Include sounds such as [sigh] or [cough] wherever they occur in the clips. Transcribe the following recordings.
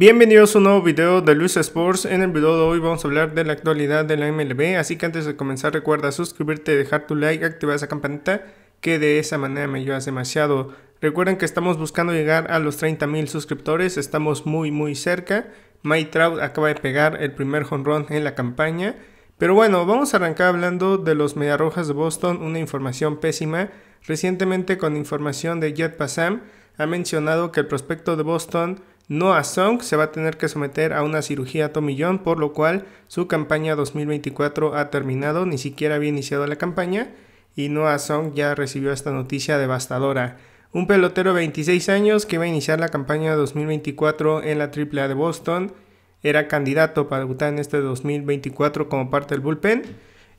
Bienvenidos a un nuevo video de Luis Sports. En el video de hoy vamos a hablar de la actualidad de la MLB. Así que antes de comenzar, recuerda suscribirte, dejar tu like, activar esa campanita que de esa manera me ayudas demasiado. Recuerden que estamos buscando llegar a los 30.000 suscriptores. Estamos muy, muy cerca. Mike Trout acaba de pegar el primer run en la campaña. Pero bueno, vamos a arrancar hablando de los Mediarrojas de Boston, una información pésima. Recientemente con información de Jet Passam ha mencionado que el prospecto de Boston Noah Song se va a tener que someter a una cirugía Tommy John, por lo cual su campaña 2024 ha terminado, ni siquiera había iniciado la campaña y Noah Song ya recibió esta noticia devastadora. Un pelotero de 26 años que va a iniciar la campaña 2024 en la AAA de Boston era candidato para debutar en este 2024 como parte del bullpen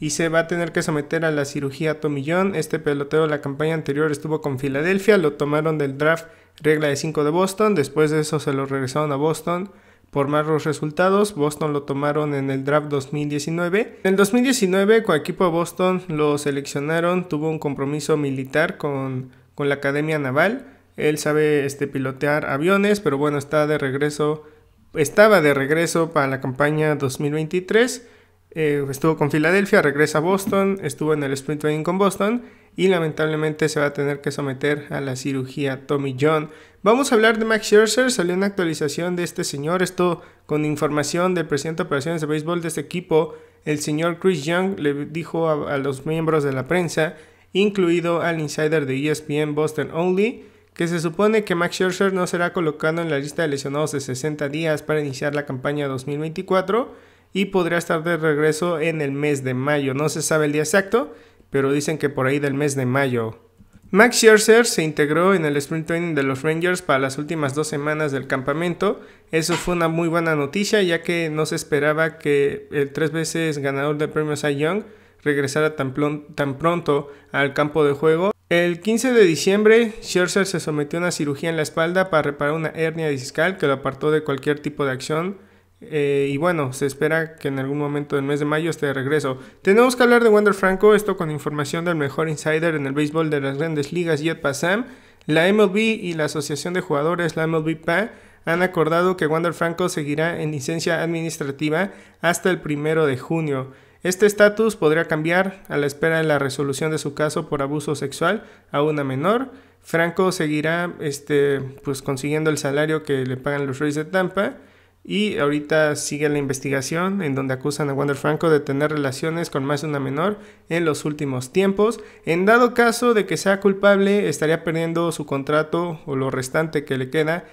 y se va a tener que someter a la cirugía Tommy John. Este pelotero la campaña anterior estuvo con Filadelfia, lo tomaron del draft regla de 5 de Boston. Después de eso se lo regresaron a Boston por malos resultados. Boston lo tomaron en el draft 2019. En el 2019, con equipo de Boston lo seleccionaron. Tuvo un compromiso militar con, la Academia Naval. Él sabe este, pilotear aviones, pero bueno, está de regreso. Estaba de regreso para la campaña 2023 eh, estuvo con Filadelfia, regresa a Boston, estuvo en el sprint training con Boston y lamentablemente se va a tener que someter a la cirugía Tommy John. Vamos a hablar de Max Scherzer, salió una actualización de este señor, esto con información del presidente de operaciones de béisbol de este equipo, el señor Chris Young le dijo a, a los miembros de la prensa, incluido al insider de ESPN Boston Only, que se supone que Max Scherzer no será colocado en la lista de lesionados de 60 días para iniciar la campaña 2024 y podría estar de regreso en el mes de mayo. No se sabe el día exacto, pero dicen que por ahí del mes de mayo. Max Scherzer se integró en el sprint training de los Rangers para las últimas dos semanas del campamento. Eso fue una muy buena noticia ya que no se esperaba que el tres veces ganador del premio Cy Young regresara tan, tan pronto al campo de juego. El 15 de diciembre, Scherzer se sometió a una cirugía en la espalda para reparar una hernia discal que lo apartó de cualquier tipo de acción eh, y bueno, se espera que en algún momento del mes de mayo esté de regreso. Tenemos que hablar de Wander Franco, esto con información del mejor insider en el béisbol de las grandes ligas, Jet Pasam. La MLB y la Asociación de Jugadores, la MLB-PA, han acordado que Wander Franco seguirá en licencia administrativa hasta el primero de junio. Este estatus podría cambiar a la espera de la resolución de su caso por abuso sexual a una menor. Franco seguirá este, pues, consiguiendo el salario que le pagan los Reyes de Tampa y ahorita sigue la investigación en donde acusan a Wander Franco de tener relaciones con más de una menor en los últimos tiempos. En dado caso de que sea culpable, estaría perdiendo su contrato o lo restante que le queda,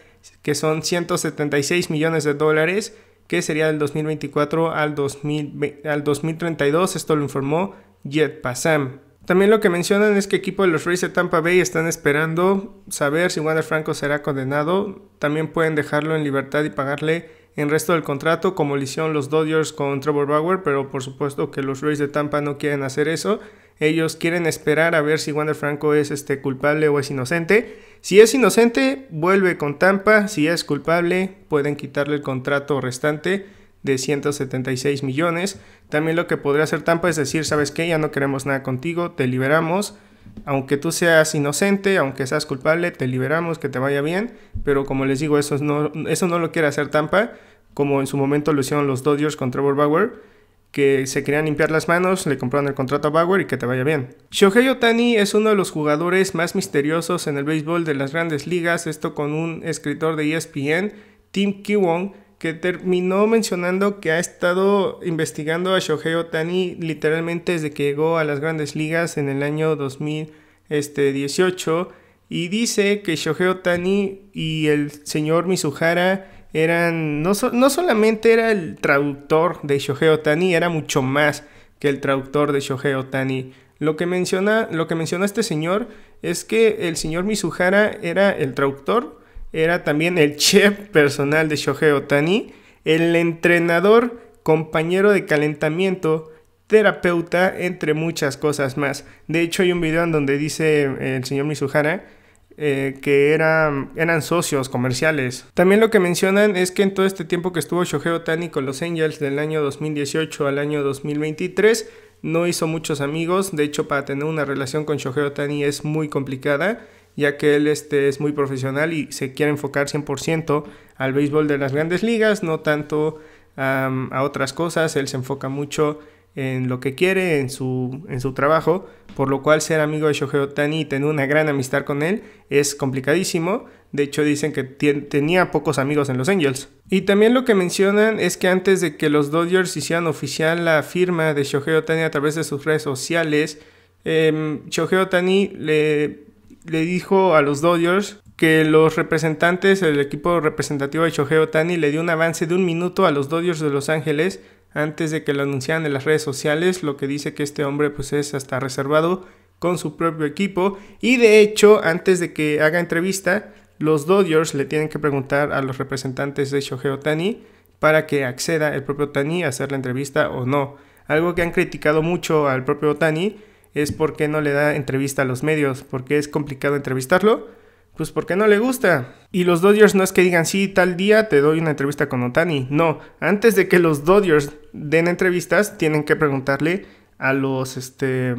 que son 176 millones de dólares, que sería del 2024 al, 2032. Esto lo informó Jet Passam. También lo que mencionan es que equipo de los Rays de Tampa Bay están esperando saber si Wander Franco será condenado. También pueden dejarlo en libertad y pagarle en resto del contrato, como lo hicieron los Dodgers con Trevor Bauer, pero por supuesto que los Rays de Tampa no quieren hacer eso. Ellos quieren esperar a ver si Wander Franco es este, culpable o es inocente. Si es inocente, vuelve con Tampa. Si es culpable, pueden quitarle el contrato restante de 176 millones. También lo que podría hacer Tampa es decir, sabes que ya no queremos nada contigo, te liberamos aunque tú seas inocente, aunque seas culpable, te liberamos, que te vaya bien, pero como les digo, eso no, eso no lo quiere hacer Tampa, como en su momento lo hicieron los Dodgers con Trevor Bauer, que se querían limpiar las manos, le compraron el contrato a Bauer y que te vaya bien. Shohei Otani es uno de los jugadores más misteriosos en el béisbol de las grandes ligas, esto con un escritor de ESPN, Tim Kiwon, que terminó mencionando que ha estado investigando a Shohei Otani literalmente desde que llegó a las grandes ligas en el año 2018 este, y dice que Shohei Otani y el señor Mizuhara eran, no, no solamente era el traductor de Shohei Otani, era mucho más que el traductor de Shohei Otani. Lo que menciona, lo que menciona este señor es que el señor Mizuhara era el traductor, era también el chef personal de Shohei Otani, el entrenador, compañero de calentamiento, terapeuta, entre muchas cosas más. De hecho, hay un video en donde dice el señor Mizuhara eh, que eran, eran socios comerciales. También lo que mencionan es que en todo este tiempo que estuvo Shohei Otani con los Angels del año 2018 al año 2023, no hizo muchos amigos. De hecho, para tener una relación con Shohei Otani es muy complicada ya que él este, es muy profesional y se quiere enfocar 100% al béisbol de las grandes ligas, no tanto a otras cosas, él se enfoca mucho en lo que quiere, en su, en su trabajo, por lo cual ser amigo de Shohei Otani y tener una gran amistad con él es complicadísimo. De hecho, dicen que tenía pocos amigos en Los Angels. Y también lo que mencionan es que antes de que los Dodgers hicieran oficial la firma de Shohei Otani a través de sus redes sociales, em, Shohei Otani le le dijo a los Dodgers que los representantes, el equipo representativo de Shohei Otani le dio un avance de un minuto a los Dodgers de Los Ángeles antes de que lo anunciaran en las redes sociales, lo que dice que este hombre pues es hasta reservado con su propio equipo y de hecho antes de que haga entrevista los Dodgers le tienen que preguntar a los representantes de Shohei Otani para que acceda el propio Otani a hacer la entrevista o no. Algo que han criticado mucho al propio Otani es porque no le da entrevista a los medios, porque es complicado entrevistarlo, pues porque no le gusta. Y los Dodgers no es que digan, sí, tal día te doy una entrevista con Otani. No, antes de que los Dodgers den entrevistas, tienen que preguntarle a los, este,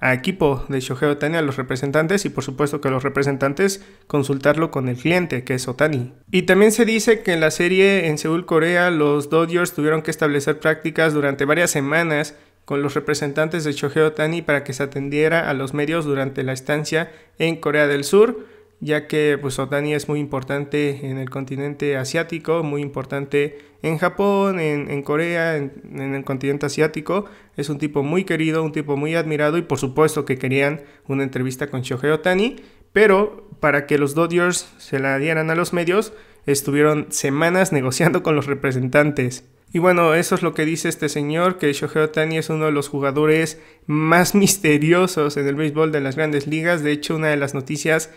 a equipo de Shohei Otani, a los representantes y por supuesto que los representantes consultarlo con el cliente que es Otani. Y también se dice que en la serie en Seúl, Corea, los Dodgers tuvieron que establecer prácticas durante varias semanas con los representantes de Shohei Otani para que se atendiera a los medios durante la estancia en Corea del Sur, ya que pues, Otani es muy importante en el continente asiático, muy importante en Japón, en, Corea, en, el continente asiático. Es un tipo muy querido, un tipo muy admirado y por supuesto que querían una entrevista con Shohei Otani, pero para que los Dodgers se la dieran a los medios, estuvieron semanas [laughs] negociando con los representantes. Y bueno, eso es lo que dice este señor, que Shohei Otani es uno de los jugadores más [laughs] misteriosos en el béisbol de las grandes ligas. De hecho, una de las noticias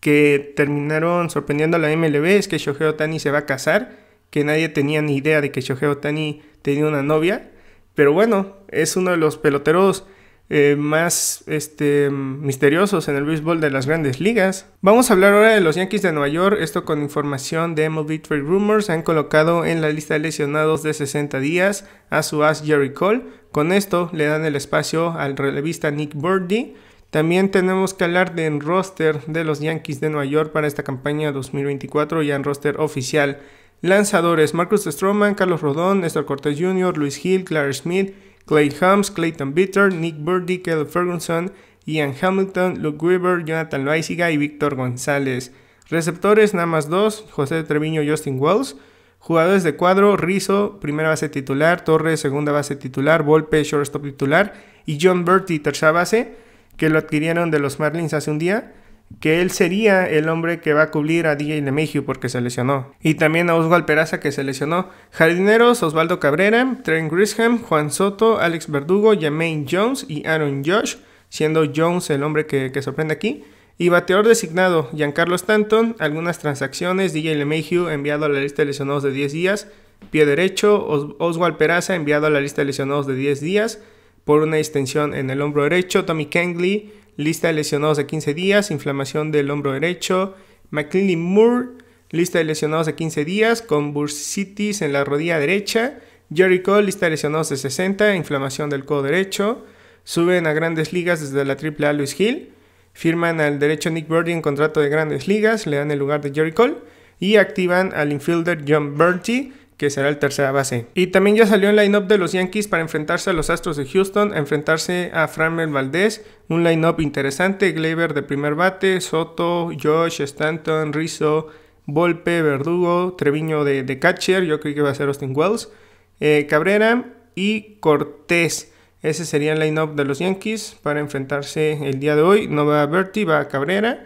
que terminaron sorprendiendo a la MLB es que Shohei Otani se va a casar, que nadie tenía ni idea de que Shohei Otani tenía una novia. Pero bueno, es uno de los peloteros eh, más este, misteriosos en el béisbol de las grandes ligas. Vamos a hablar ahora de los Yankees de Nueva York, esto con información de MLB Trade Rumors. han colocado en la lista de lesionados de 60 días a su as Jerry Cole. Con esto le dan el espacio al relevista Nick Birdie. También tenemos que hablar del roster de los Yankees de Nueva York para esta campaña 2024, ya en roster oficial. Lanzadores: Marcus Stroman, Carlos Rodón, Néstor Cortés Jr., Luis Hill, Clare Smith, Clay Holmes, Clayton Bitter, Nick Birdie, Kelly Ferguson, Ian Hamilton, Luke Weaver, Jonathan Loisiga y Víctor González. Receptores, nada más dos, José Treviño y Justin Wells. Jugadores de cuadro, Rizzo, primera base titular, Torres, segunda base titular, Volpe, shortstop titular y John Bertie, tercera base, que lo adquirieron de los Marlins hace un día que él sería el hombre que va a cubrir a DJ Lemegio porque se lesionó. Y también a Oswald Peraza que se lesionó. Jardineros, Osvaldo Cabrera, Trent Grisham, Juan Soto, Alex Verdugo, Jermaine Jones y Aaron Josh, siendo Jones el hombre que, sorprende aquí. Y bateador designado, Giancarlo Stanton, algunas transacciones, DJ LeMahieu enviado a la lista de lesionados de 10 días, pie derecho, Oswald Peraza enviado a la lista de lesionados de 10 días por una extensión en el hombro derecho, Tommy Kengley, lista de lesionados de 15 días, inflamación del hombro derecho. McKinley Moore, lista de lesionados de 15 días, con bursitis en la rodilla derecha. Jerry Cole, lista de lesionados de 60, inflamación del codo derecho. Suben a grandes ligas desde la Triple A Luis Hill. Firman al derecho Nick Birdie en contrato de grandes ligas, le dan el lugar de Jerry Cole. Y activan al infielder John Bertie que será el tercera base. Y también ya salió el line-up de los Yankees para enfrentarse a los Astros de Houston, enfrentarse a Framel Valdez, un lineup interesante, Gleyber de primer bate, Soto, Josh, Stanton, Rizzo, Volpe, Verdugo, Treviño de, catcher, yo creo que va a ser Austin Wells, eh, Cabrera y Cortés. Ese sería el line-up de los Yankees para enfrentarse el día de hoy. No va a Berti, va a Cabrera.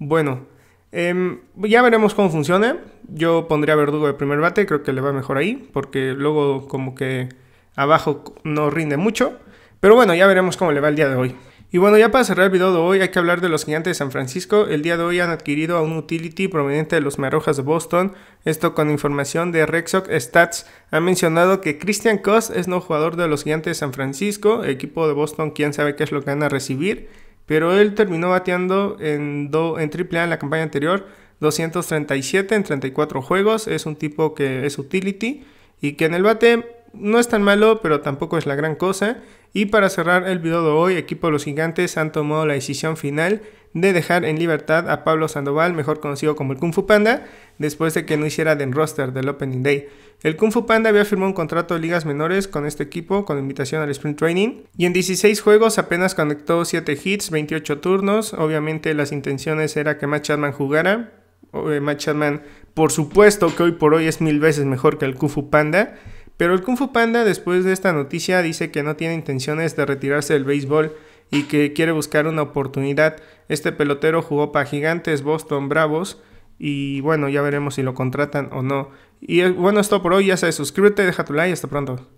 Bueno, Em, ya veremos cómo funciona. Yo pondría Verdugo de primer bate, creo que le va mejor ahí, porque luego como que abajo no rinde mucho. Pero bueno, ya veremos cómo le va el día de hoy. Y bueno, ya para cerrar el video de hoy hay que hablar de los gigantes de San Francisco. El día de hoy han adquirido a un utility proveniente de los Marojas de Boston. Esto con información de Rexoc Stats. Ha mencionado que Christian Koss es no jugador de los gigantes de San Francisco. equipo de Boston, quién sabe qué es lo que van a recibir. Pero él terminó bateando en, do, en AAA en la campaña anterior 237 en 34 juegos. Es un tipo que es utility y que en el bate no es tan malo, pero tampoco es la gran cosa. Y para cerrar el video de hoy, equipo de los gigantes han tomado la decisión final de dejar en libertad a Pablo Sandoval, mejor conocido como el Kung Fu Panda, después de que no hiciera den roster del Opening Day. El Kung Fu Panda había firmado un contrato de ligas menores con este equipo con invitación al Sprint Training y en 16 juegos apenas conectó 7 hits, 28 turnos. Obviamente las intenciones era que Matt Chapman jugara. Eh, Matt Chapman, por supuesto que hoy por hoy es mil veces mejor que el Kung Fu Panda. Pero el Kung Fu Panda después de esta noticia dice que no tiene intenciones de retirarse del béisbol y que quiere buscar una oportunidad. Este pelotero jugó para Gigantes, Boston Bravos y bueno, ya veremos si lo contratan o no. Y eh, bueno, esto por hoy, ya sabes, suscríbete, deja tu like, hasta pronto.